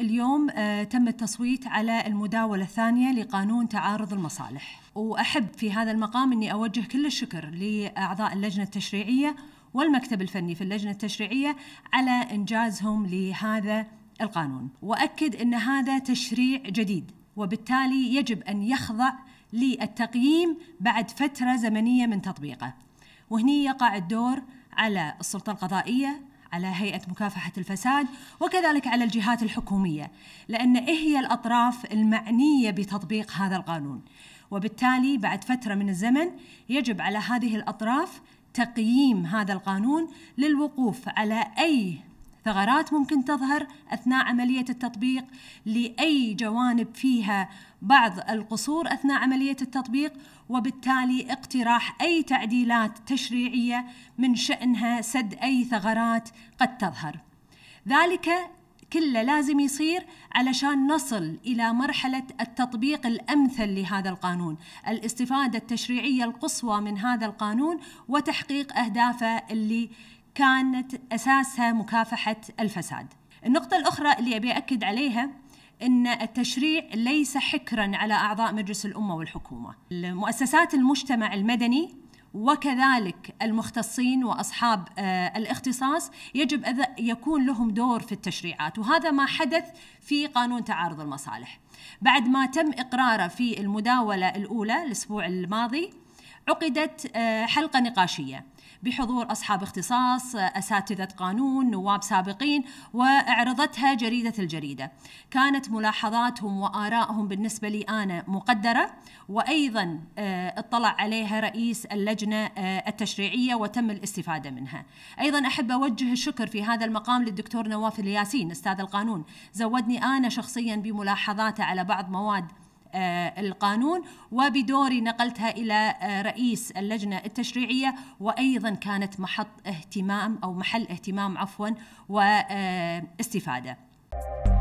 اليوم آه، تم التصويت على المداولة الثانية لقانون تعارض المصالح وأحب في هذا المقام أني أوجه كل الشكر لأعضاء اللجنة التشريعية والمكتب الفني في اللجنة التشريعية على إنجازهم لهذا القانون وأكد أن هذا تشريع جديد وبالتالي يجب أن يخضع للتقييم بعد فترة زمنية من تطبيقه وهني يقع الدور على السلطة القضائية على هيئة مكافحة الفساد وكذلك على الجهات الحكومية لأن إيه هي الأطراف المعنية بتطبيق هذا القانون وبالتالي بعد فترة من الزمن يجب على هذه الأطراف تقييم هذا القانون للوقوف على أي ثغرات ممكن تظهر أثناء عملية التطبيق لأي جوانب فيها بعض القصور أثناء عملية التطبيق وبالتالي اقتراح أي تعديلات تشريعية من شأنها سد أي ثغرات قد تظهر ذلك كله لازم يصير علشان نصل الى مرحله التطبيق الامثل لهذا القانون، الاستفاده التشريعيه القصوى من هذا القانون وتحقيق اهدافه اللي كانت أساسها مكافحة الفساد النقطة الأخرى اللي أبي أكد عليها أن التشريع ليس حكرا على أعضاء مجلس الأمة والحكومة مؤسسات المجتمع المدني وكذلك المختصين واصحاب آه، الاختصاص يجب ان يكون لهم دور في التشريعات وهذا ما حدث في قانون تعارض المصالح. بعد ما تم اقراره في المداوله الاولى الاسبوع الماضي عقدت آه، حلقة نقاشية بحضور أصحاب اختصاص آه، أساتذة قانون نواب سابقين واعرضتها جريدة الجريدة كانت ملاحظاتهم وآرائهم بالنسبة لي أنا مقدرة وأيضا آه، اطلع عليها رئيس اللجنة التشريعية وتم الاستفادة منها أيضا أحب أوجه الشكر في هذا المقام للدكتور نواف الياسين أستاذ القانون زودني أنا شخصيا بملاحظاته على بعض مواد آه، القانون وبدوري نقلتها إلى آه، رئيس اللجنة التشريعية وأيضا كانت محط اهتمام أو محل اهتمام عفوا واستفادة آه،